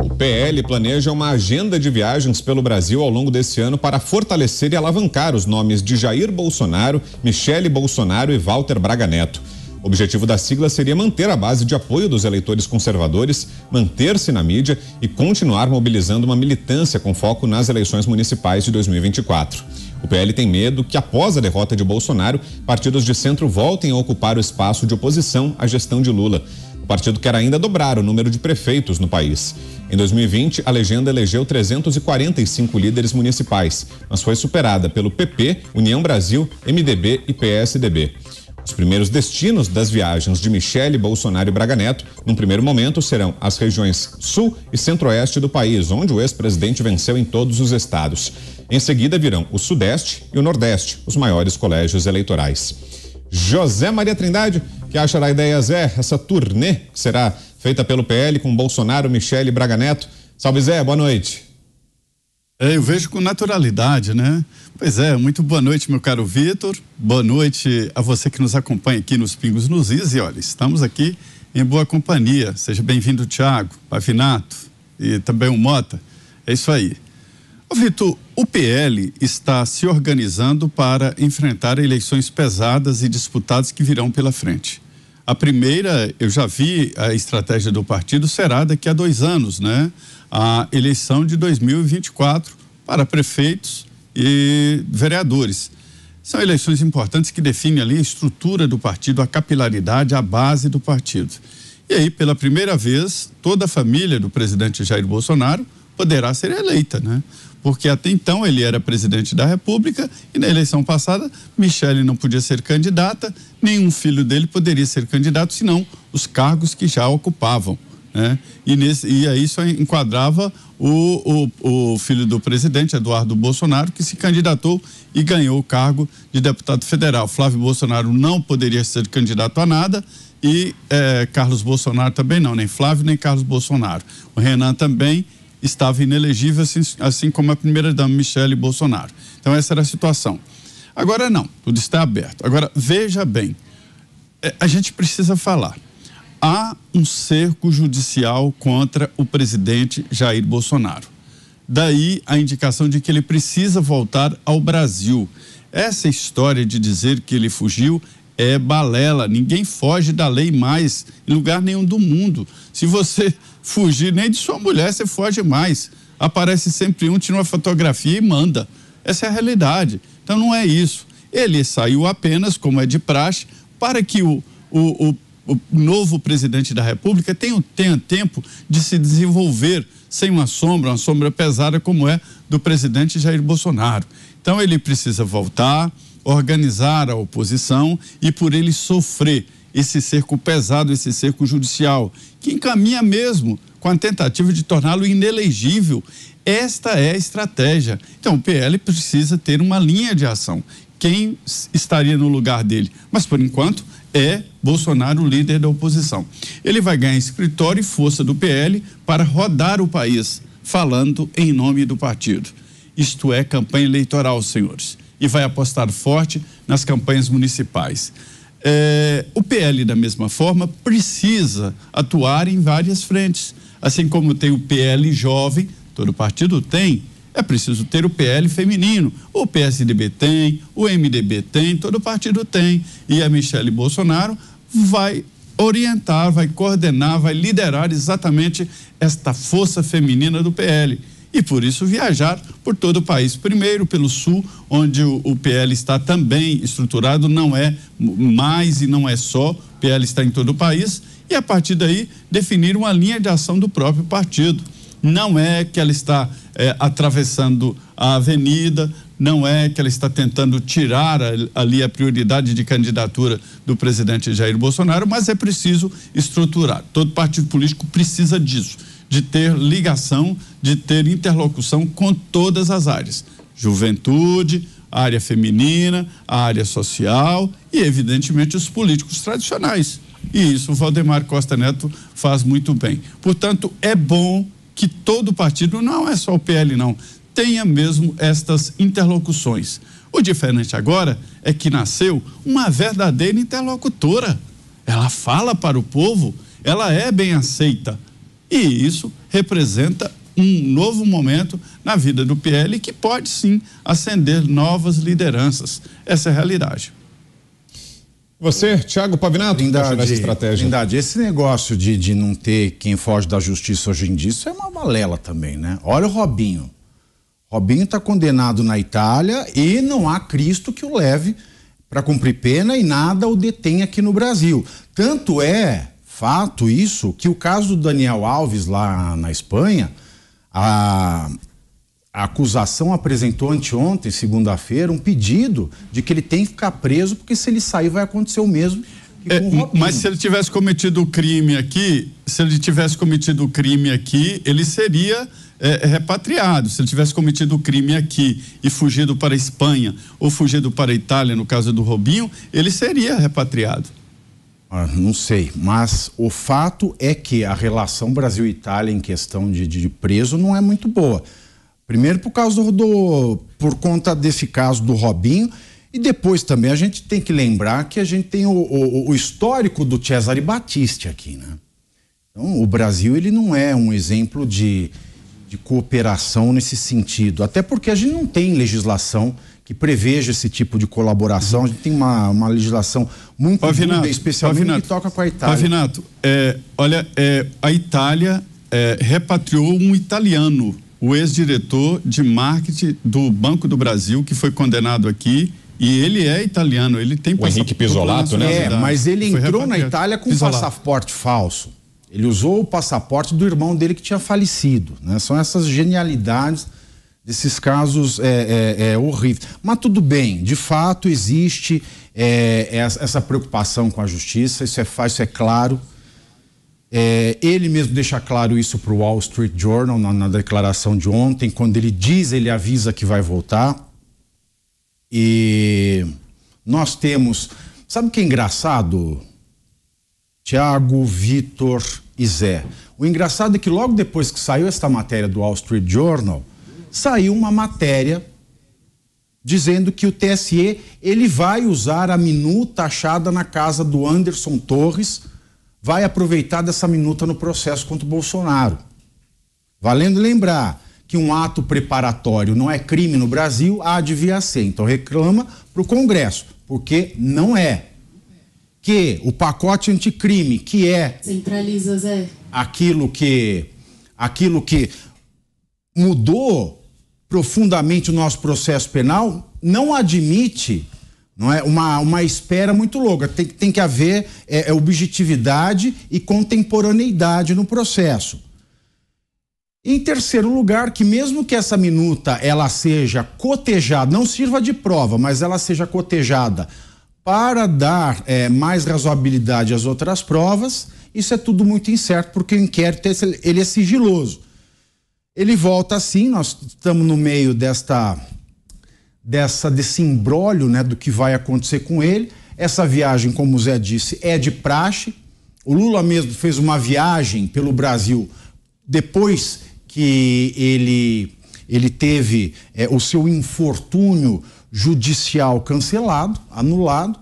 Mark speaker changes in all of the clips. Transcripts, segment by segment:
Speaker 1: O PL planeja uma agenda de viagens pelo Brasil ao longo desse ano para fortalecer e alavancar os nomes de Jair Bolsonaro, Michele Bolsonaro e Walter Braga Neto. O objetivo da sigla seria manter a base de apoio dos eleitores conservadores, manter-se na mídia e continuar mobilizando uma militância com foco nas eleições municipais de 2024. O PL tem medo que, após a derrota de Bolsonaro, partidos de centro voltem a ocupar o espaço de oposição à gestão de Lula partido quer ainda dobrar o número de prefeitos no país. Em 2020, a legenda elegeu 345 líderes municipais, mas foi superada pelo PP, União Brasil, MDB e PSDB. Os primeiros destinos das viagens de Michele, Bolsonaro e Braga Neto, num primeiro momento, serão as regiões sul e centro-oeste do país, onde o ex-presidente venceu em todos os estados. Em seguida virão o sudeste e o nordeste, os maiores colégios eleitorais. José Maria Trindade, que achará ideia Zé, essa turnê que será feita pelo PL com Bolsonaro, Michele e Braga Neto. Salve Zé, boa noite. É, eu vejo com naturalidade,
Speaker 2: né? Pois é, muito boa noite, meu caro Vitor. Boa noite a você que nos acompanha aqui nos Pingos nos Is. E olha, estamos aqui em boa companhia. Seja bem-vindo, Tiago, Pavinato e também o Mota. É isso aí. Vitor, o PL está se organizando para enfrentar eleições pesadas e disputadas que virão pela frente. A primeira, eu já vi a estratégia do partido, será daqui a dois anos, né? A eleição de 2024 para prefeitos e vereadores. São eleições importantes que definem ali a estrutura do partido, a capilaridade, a base do partido. E aí, pela primeira vez, toda a família do presidente Jair Bolsonaro poderá ser eleita, né? Porque até então ele era presidente da República e na eleição passada Michele não podia ser candidata, nenhum filho dele poderia ser candidato, senão os cargos que já ocupavam. Né? E, nesse, e aí só enquadrava o, o, o, filho do presidente, Eduardo Bolsonaro, que se candidatou e ganhou o cargo de deputado federal. Flávio Bolsonaro não poderia ser candidato a nada e é, Carlos Bolsonaro também não, nem Flávio nem Carlos Bolsonaro. O Renan também estava inelegível, assim, assim como a primeira-dama Michele Bolsonaro. Então, essa era a situação. Agora, não, tudo está aberto. Agora, veja bem, é, a gente precisa falar. Há um cerco judicial contra o presidente Jair Bolsonaro. Daí a indicação de que ele precisa voltar ao Brasil. Essa história de dizer que ele fugiu é balela. Ninguém foge da lei mais em lugar nenhum do mundo. Se você fugir nem de sua mulher, você foge mais. Aparece sempre um, tira uma fotografia e manda. Essa é a realidade. Então não é isso. Ele saiu apenas, como é de praxe, para que o, o, o o novo presidente da República tenha, tenha tempo de se desenvolver sem uma sombra, uma sombra pesada como é do presidente Jair Bolsonaro. Então ele precisa voltar, organizar a oposição e por ele sofrer esse cerco pesado, esse cerco judicial, que encaminha mesmo com a tentativa de torná-lo inelegível. Esta é a estratégia. Então, o PL precisa ter uma linha de ação. Quem estaria no lugar dele? Mas, por enquanto, é Bolsonaro o líder da oposição. Ele vai ganhar escritório e força do PL para rodar o país, falando em nome do partido. Isto é campanha eleitoral, senhores e vai apostar forte nas campanhas municipais. É, o PL, da mesma forma, precisa atuar em várias frentes. Assim como tem o PL jovem, todo partido tem, é preciso ter o PL feminino. O PSDB tem, o MDB tem, todo partido tem. E a Michele Bolsonaro vai orientar, vai coordenar, vai liderar exatamente esta força feminina do PL e por isso viajar por todo o país. Primeiro pelo sul, onde o, o PL está também estruturado, não é mais e não é só, o PL está em todo o país, e a partir daí definir uma linha de ação do próprio partido. Não é que ela está é, atravessando a avenida, não é que ela está tentando tirar ali a prioridade de candidatura do presidente Jair Bolsonaro, mas é preciso estruturar. Todo partido político precisa disso de ter ligação, de ter interlocução com todas as áreas: juventude, área feminina, área social e, evidentemente, os políticos tradicionais. E isso o Valdemar Costa Neto faz muito bem. Portanto, é bom que todo partido, não é só o PL, não, tenha mesmo estas interlocuções. O diferente agora é que nasceu uma verdadeira interlocutora. Ela fala para o povo, ela é bem aceita e isso representa um novo momento na vida do PL que pode sim acender novas lideranças. Essa é a realidade. Você, Thiago
Speaker 3: Pavinato, Lindade, estratégia. Lindade, esse negócio de, de não ter quem foge da justiça hoje em dia, isso é uma balela também, né? Olha o Robinho. Robinho está condenado na Itália e não há Cristo que o leve para cumprir pena e nada o detém aqui no Brasil. Tanto é fato isso que o caso do Daniel Alves lá na Espanha, a, a acusação apresentou anteontem, segunda-feira, um pedido de que ele tem que ficar preso, porque se ele sair vai acontecer o mesmo.
Speaker 2: É, o mas se ele tivesse cometido o crime aqui, se ele tivesse cometido o crime aqui, ele seria é, é, repatriado. Se ele tivesse cometido o crime aqui e fugido para a Espanha ou fugido para a Itália, no caso do Robinho, ele seria repatriado. Ah, não sei, mas o fato é que a relação Brasil-Itália em
Speaker 3: questão de, de, preso não é muito boa. Primeiro por causa do, do, por conta desse caso do Robinho e depois também a gente tem que lembrar que a gente tem o, o, o histórico do Cesare Battisti aqui, né? Então o Brasil ele não é um exemplo de, de cooperação nesse sentido, até porque a gente não tem legislação que preveja esse tipo de colaboração. A gente tem uma, uma legislação muito Pavinato, dura, especialmente Pavinato, que toca com a Itália.
Speaker 2: Pavinato, é, olha, é, a Itália é, repatriou um italiano, o ex-diretor de marketing do Banco do Brasil, que foi condenado aqui. E ele é italiano, ele tem o Henrique Pisolato, né? É, mas
Speaker 4: ele
Speaker 3: foi entrou repatriado. na Itália com um passaporte falso. Ele usou o passaporte do irmão dele que tinha falecido, né? São essas genialidades desses casos é, é, é horrível. Mas tudo bem, de fato existe é, é essa preocupação com a justiça, isso é fácil, isso é claro. É, ele mesmo deixa claro isso para o Wall Street Journal na, na, declaração de ontem, quando ele diz, ele avisa que vai voltar. E nós temos. Sabe o que é engraçado? Tiago, Vitor e Zé. O engraçado é que logo depois que saiu esta matéria do Wall Street Journal, saiu uma matéria dizendo que o TSE ele vai usar a minuta achada na casa do Anderson Torres, vai aproveitar dessa minuta no processo contra o Bolsonaro. Valendo lembrar que um ato preparatório não é crime no Brasil, há de vir a ser. Então reclama para o Congresso, porque não é. Que o pacote anticrime, que é.
Speaker 5: Centraliza, Zé.
Speaker 3: Aquilo que. Aquilo que mudou profundamente o nosso processo penal, não admite não é uma, uma espera muito longa. Tem, tem que haver é, é, objetividade e contemporaneidade no processo. Em terceiro lugar, que mesmo que essa minuta ela seja cotejada, não sirva de prova, mas ela seja cotejada para dar é, mais razoabilidade às outras provas, isso é tudo muito incerto, porque o inquérito é ele é sigiloso. Ele volta assim, nós estamos no meio desta dessa desse embrólio, né, do que vai acontecer com ele. Essa viagem, como o Zé disse, é de praxe. O Lula mesmo fez uma viagem pelo Brasil depois que ele ele teve é, o seu infortúnio judicial cancelado, anulado.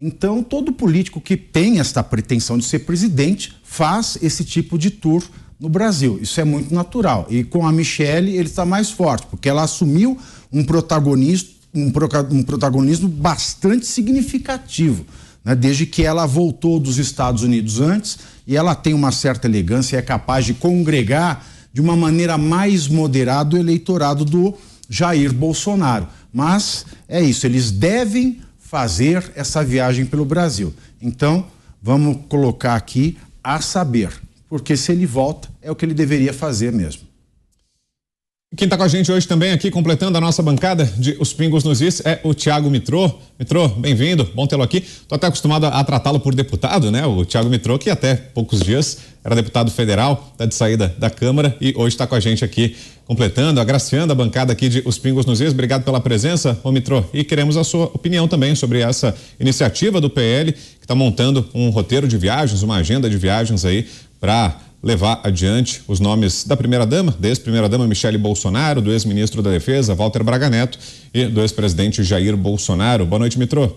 Speaker 3: Então, todo político que tem esta pretensão de ser presidente faz esse tipo de tour no Brasil. Isso é muito natural. E com a Michelle ele está mais forte, porque ela assumiu um protagonismo, um, um protagonismo bastante significativo né? desde que ela voltou dos Estados Unidos antes e ela tem uma certa elegância e é capaz de congregar de uma maneira mais moderada o eleitorado do Jair Bolsonaro. Mas é isso, eles devem fazer essa viagem pelo Brasil. Então, vamos colocar aqui a saber porque se ele volta, é o que ele deveria
Speaker 1: fazer mesmo. Quem está com a gente hoje também aqui, completando a nossa bancada de Os Pingos nos Is, é o Tiago Mitrô. Mitrô, bem-vindo, bom tê-lo aqui. Estou até acostumado a, tratá-lo por deputado, né? O Tiago Mitrô, que até poucos dias era deputado federal, está de saída da Câmara e hoje está com a gente aqui, completando, agraciando a bancada aqui de Os Pingos nos Is. Obrigado pela presença, ô Mitrô. E queremos a sua opinião também sobre essa iniciativa do PL, que está montando um roteiro de viagens, uma agenda de viagens aí para levar adiante os nomes da primeira-dama, da ex-primeira-dama Michele Bolsonaro, do ex-ministro da Defesa Walter Braga Neto e do ex-presidente Jair Bolsonaro. Boa noite, Mitro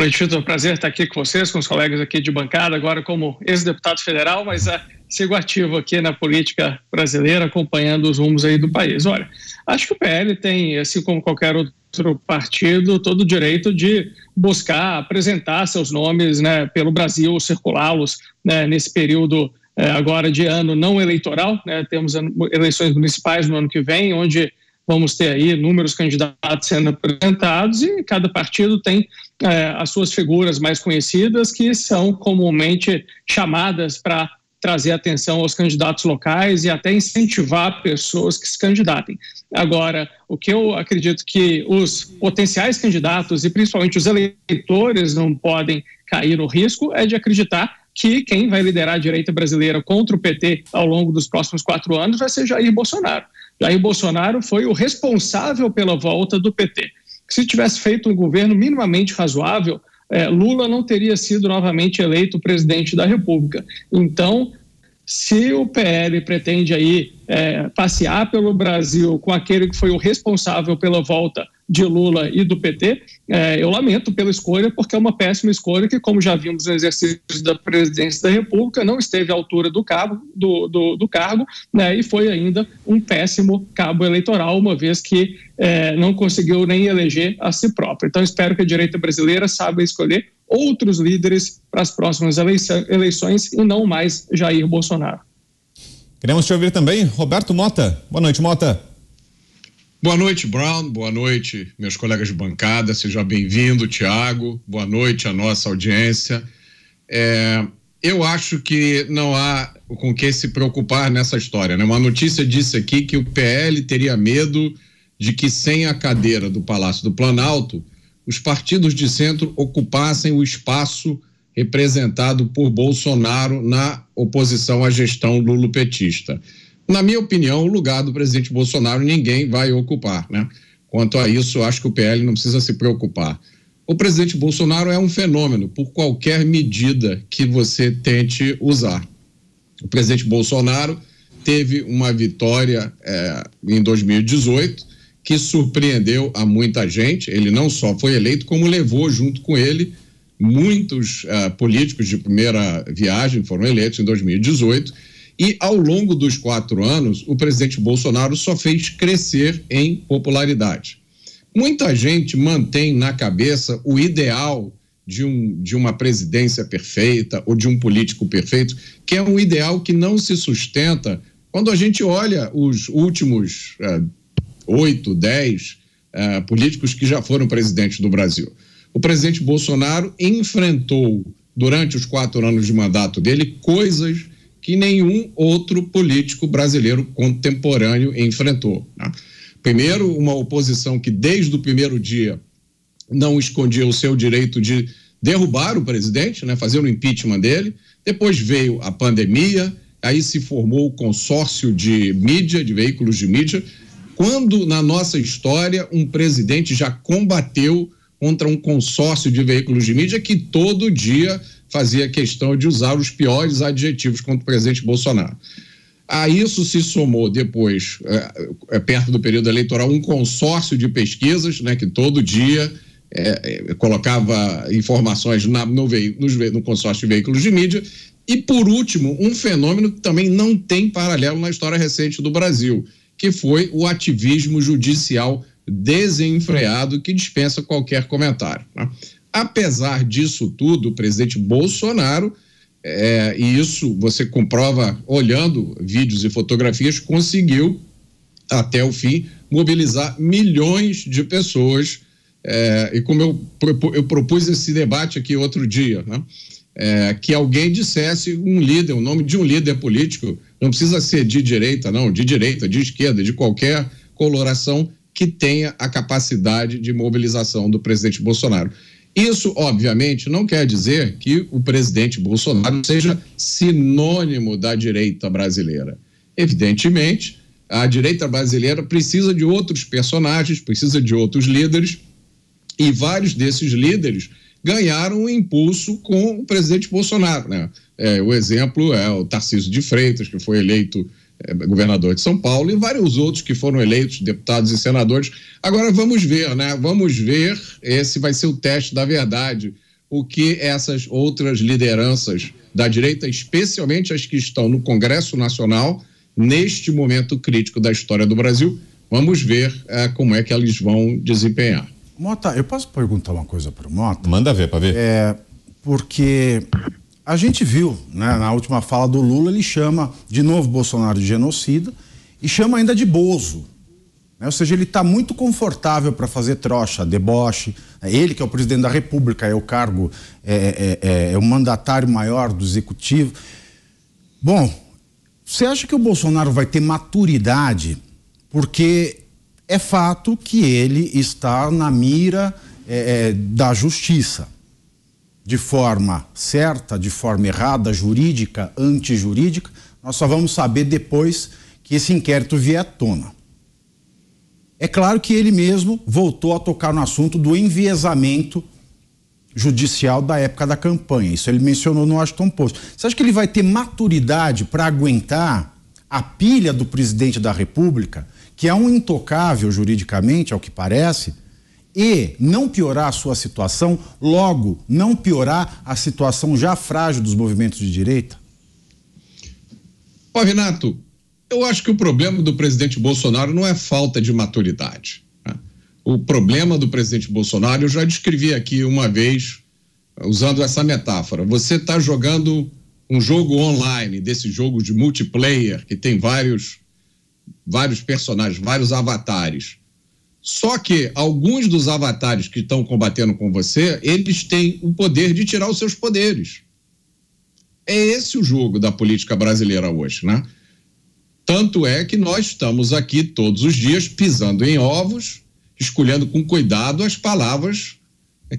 Speaker 4: noite, É um prazer estar aqui com vocês, com os colegas aqui de bancada, agora como ex-deputado federal, mas uh, sigo ativo aqui na política brasileira, acompanhando os rumos aí do país. Olha, acho que o PL tem, assim como qualquer outro partido, todo o direito de buscar apresentar seus nomes né, pelo Brasil, circulá-los né, nesse período eh, agora de ano não eleitoral, né? temos eleições municipais no ano que vem, onde vamos ter aí inúmeros candidatos sendo apresentados e cada partido tem é, as suas figuras mais conhecidas que são comumente chamadas para trazer atenção aos candidatos locais e até incentivar pessoas que se candidatem. Agora, o que eu acredito que os potenciais candidatos e principalmente os eleitores não podem cair no risco é de acreditar que quem vai liderar a direita brasileira contra o PT ao longo dos próximos quatro anos vai ser Jair Bolsonaro. Jair Bolsonaro foi o responsável pela volta do PT. Se tivesse feito um governo minimamente razoável, eh, Lula não teria sido novamente eleito presidente da República. Então, se o PL pretende aí é, passear pelo Brasil com aquele que foi o responsável pela volta de Lula e do PT. É, eu lamento pela escolha, porque é uma péssima escolha que, como já vimos no exercício da presidência da República, não esteve à altura do, cargo, do, do, do cargo né, e foi ainda um péssimo cabo eleitoral, uma vez que é, não conseguiu nem eleger a si próprio. Então, espero que a direita brasileira saiba escolher outros líderes para as próximas eleições e não mais Jair Bolsonaro.
Speaker 1: Queremos te ouvir também, Roberto Mota. Boa noite, Mota. Boa noite,
Speaker 5: Brown. Boa noite, meus colegas de bancada. Seja bem-vindo, Tiago. Boa noite à nossa audiência. É, eu acho que não há com que se preocupar nessa história. Né? Uma notícia disse aqui que o PL teria medo de que, sem a cadeira do Palácio do Planalto, os partidos de centro ocupassem o espaço representado por Bolsonaro na oposição à gestão lulopetista. petista na minha opinião, o lugar do presidente Bolsonaro ninguém vai ocupar. Né? Quanto a isso, acho que o PL não precisa se preocupar. O presidente Bolsonaro é um fenômeno por qualquer medida que você tente usar. O presidente Bolsonaro teve uma vitória é, em 2018 que surpreendeu a muita gente. Ele não só foi eleito, como levou junto com ele muitos uh, políticos de primeira viagem foram eleitos em 2018 e ao longo dos quatro anos, o presidente Bolsonaro só fez crescer em popularidade. Muita gente mantém na cabeça o ideal de, um, de uma presidência perfeita ou de um político perfeito, que é um ideal que não se sustenta quando a gente olha os últimos eh, oito, dez eh, políticos que já foram presidentes do Brasil. O presidente Bolsonaro enfrentou, durante os quatro anos de mandato dele, coisas que nenhum outro político brasileiro contemporâneo enfrentou. Né? Primeiro, uma oposição que desde o primeiro dia não escondia o seu direito de derrubar o presidente, né, fazer o um impeachment dele. Depois veio a pandemia, aí se formou o consórcio de mídia, de veículos de mídia. Quando na nossa história um presidente já combateu contra um consórcio de veículos de mídia que todo dia fazia questão de usar os piores adjetivos contra o presidente Bolsonaro. A isso se somou depois, é, é, perto do período eleitoral, um consórcio de pesquisas, né, que todo dia é, é, colocava informações na, no, no consórcio de veículos de mídia. E, por último, um fenômeno que também não tem paralelo na história recente do Brasil, que foi o ativismo judicial desenfreado que dispensa qualquer comentário. Né? Apesar disso tudo, o presidente Bolsonaro, é, e isso você comprova olhando vídeos e fotografias, conseguiu, até o fim, mobilizar milhões de pessoas. É, e como eu, eu propus esse debate aqui outro dia, né? É, que alguém dissesse um líder, o nome de um líder político, não precisa ser de direita, não, de direita, de esquerda, de qualquer coloração que tenha a capacidade de mobilização do presidente Bolsonaro. Isso, obviamente, não quer dizer que o presidente Bolsonaro seja sinônimo da direita brasileira. Evidentemente, a direita brasileira precisa de outros personagens, precisa de outros líderes, e vários desses líderes ganharam um impulso com o presidente Bolsonaro. Né? É, o exemplo é o Tarcísio de Freitas, que foi eleito é, governador de São Paulo, e vários outros que foram eleitos deputados e senadores. Agora vamos ver, né? Vamos ver. Esse vai ser o teste da verdade. O que essas outras lideranças da direita, especialmente as que estão no Congresso Nacional, neste momento crítico da história do Brasil, vamos ver é, como é que eles vão desempenhar.
Speaker 3: Mota, eu posso perguntar uma coisa para o Mota? Manda ver, para ver. É, porque a gente viu, né, na última fala do Lula, ele chama de novo Bolsonaro de genocida e chama ainda de bozo. Né? Ou seja, ele está muito confortável para fazer trocha, deboche. Ele que é o presidente da República, é o cargo, é, é, é, é o mandatário maior do executivo. Bom, você acha que o Bolsonaro vai ter maturidade? Porque é fato que ele está na mira é, é da justiça de forma certa, de forma errada, jurídica, antijurídica, nós só vamos saber depois que esse inquérito vier à tona. É claro que ele mesmo voltou a tocar no assunto do enviesamento judicial da época da campanha. Isso ele mencionou no Washington Post. Você acha que ele vai ter maturidade para aguentar a pilha do presidente da República, que é um intocável juridicamente, ao que parece? e não piorar a sua situação, logo não piorar
Speaker 5: a situação já frágil dos movimentos de direita? Ó, Renato, eu acho que o problema do presidente Bolsonaro não é falta de maturidade. Né? O problema do presidente Bolsonaro, eu já descrevi aqui uma vez, usando essa metáfora. Você está jogando um jogo online, desse jogo de multiplayer, que tem vários, vários personagens, vários avatares. Só que alguns dos avatares que estão combatendo com você, eles têm o poder de tirar os seus poderes. É esse o jogo da política brasileira hoje, né? Tanto é que nós estamos aqui todos os dias pisando em ovos, escolhendo com cuidado as palavras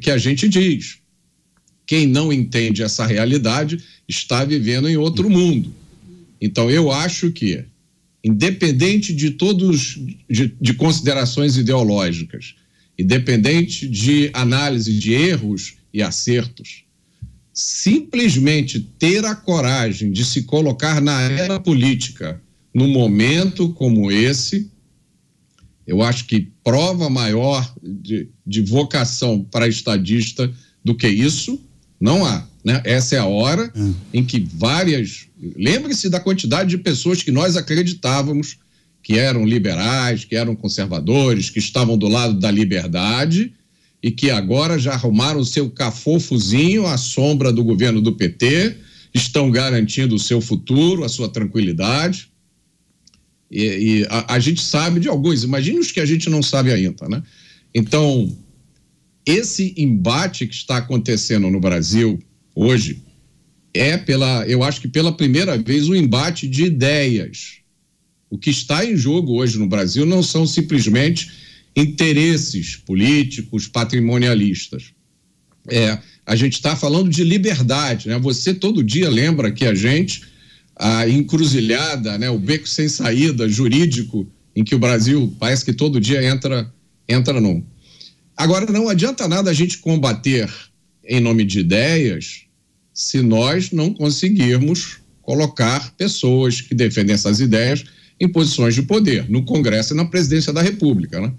Speaker 5: que a gente diz. Quem não entende essa realidade está vivendo em outro mundo. Então eu acho que independente de todos de, de considerações ideológicas, independente de análise de erros e acertos, simplesmente ter a coragem de se colocar na era política num momento como esse, eu acho que prova maior de, de vocação para estadista do que isso não há. Né? Essa é a hora é. em que várias. Lembre-se da quantidade de pessoas que nós acreditávamos que eram liberais, que eram conservadores, que estavam do lado da liberdade e que agora já arrumaram o seu cafofozinho à sombra do governo do PT, estão garantindo o seu futuro, a sua tranquilidade. E, e a, a gente sabe de alguns, imagine os que a gente não sabe ainda, né? Então, esse embate que está acontecendo no Brasil hoje é pela, eu acho que pela primeira vez, um embate de ideias. O que está em jogo hoje no Brasil não são simplesmente interesses políticos, patrimonialistas. É, a gente está falando de liberdade, né? Você todo dia lembra que a gente a encruzilhada, né? O beco sem saída jurídico em que o Brasil parece que todo dia entra entra num. Agora não adianta nada a gente combater em nome de ideias se nós não conseguirmos colocar pessoas que
Speaker 4: defendem essas ideias em posições de poder, no Congresso e na presidência da República. Né?